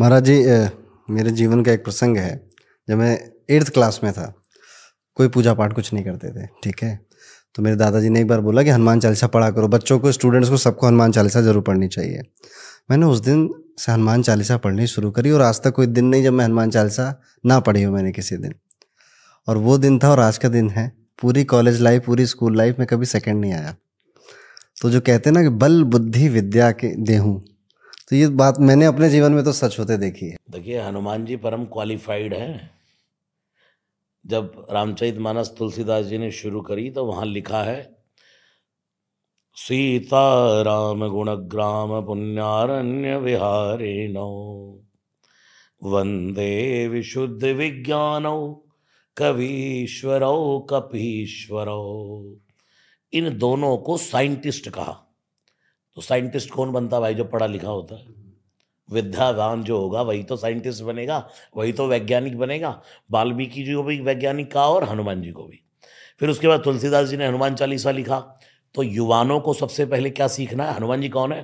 महाराज जी मेरे जीवन का एक प्रसंग है जब मैं एट्थ क्लास में था कोई पूजा पाठ कुछ नहीं करते थे ठीक है तो मेरे दादाजी ने एक बार बोला कि हनुमान चालीसा पढ़ा करो बच्चों को स्टूडेंट्स को सबको हनुमान चालीसा ज़रूर पढ़नी चाहिए मैंने उस दिन से हनुमान चालीसा पढ़नी शुरू करी और आज तक कोई दिन नहीं जब मैं हनुमान चालीसा ना पढ़ी हूँ मैंने किसी दिन और वो दिन था और आज का दिन है पूरी कॉलेज लाइफ पूरी स्कूल लाइफ में कभी सेकेंड नहीं आया तो जो कहते हैं ना कि बल बुद्धि विद्या के देहूँ तो ये बात मैंने अपने जीवन में तो सच होते देखी है देखिए हनुमान जी परम क्वालिफाइड हैं जब रामचरित मानस तुलसीदास जी ने शुरू करी तो वहां लिखा है सीता राम गुणग्राम पुण्यारण्य विहारिणौ वंदे विशुद्ध विज्ञान कवीश्वरौ कपीश्वरौ इन दोनों को साइंटिस्ट कहा तो साइंटिस्ट कौन बनता भाई जो पढ़ा लिखा होता है विद्यावान जो होगा वही तो साइंटिस्ट बनेगा वही तो वैज्ञानिक बनेगा वाल्मीकि जी को भी वैज्ञानिक कहा और हनुमान जी को भी फिर उसके बाद तुलसीदास जी ने हनुमान चालीसा लिखा तो युवाओं को सबसे पहले क्या सीखना है हनुमान जी कौन है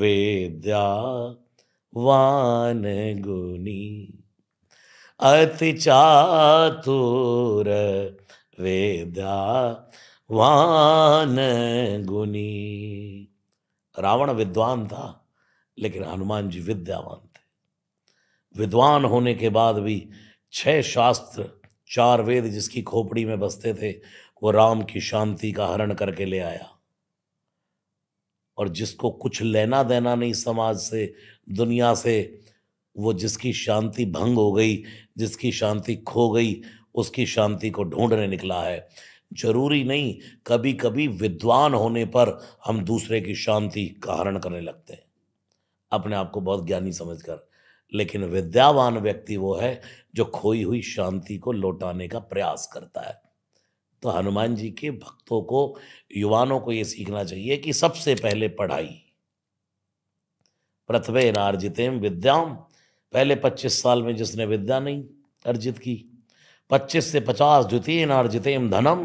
वेद्यावान गुनी अति चातुर वेद्यावान गुनी रावण विद्वान था लेकिन हनुमान जी विद्यावान थे विद्वान होने के बाद भी छह शास्त्र चार वेद जिसकी खोपड़ी में बसते थे वो राम की शांति का हरण करके ले आया और जिसको कुछ लेना देना नहीं समाज से दुनिया से वो जिसकी शांति भंग हो गई जिसकी शांति खो गई उसकी शांति को ढूंढने निकला है जरूरी नहीं कभी कभी विद्वान होने पर हम दूसरे की शांति का हरण करने लगते हैं अपने आप को बहुत ज्ञानी समझकर लेकिन विद्यावान व्यक्ति वो है जो खोई हुई शांति को लौटाने का प्रयास करता है तो हनुमान जी के भक्तों को युवानों को ये सीखना चाहिए कि सबसे पहले पढ़ाई प्रथमे नार्जितेम विद्याम पहले 25 साल में जिसने विद्या नहीं अर्जित की पच्चीस से पचास द्वितीय नार्जितेम धनम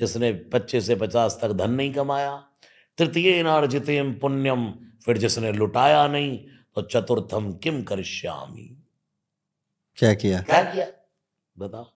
जिसने पच्चीस से पचास तक धन नहीं कमाया तृतीय नार्जितेम पुण्यम फिर जिसने लुटाया नहीं तो चतुर्थम किम कर क्या किया क्या किया बताओ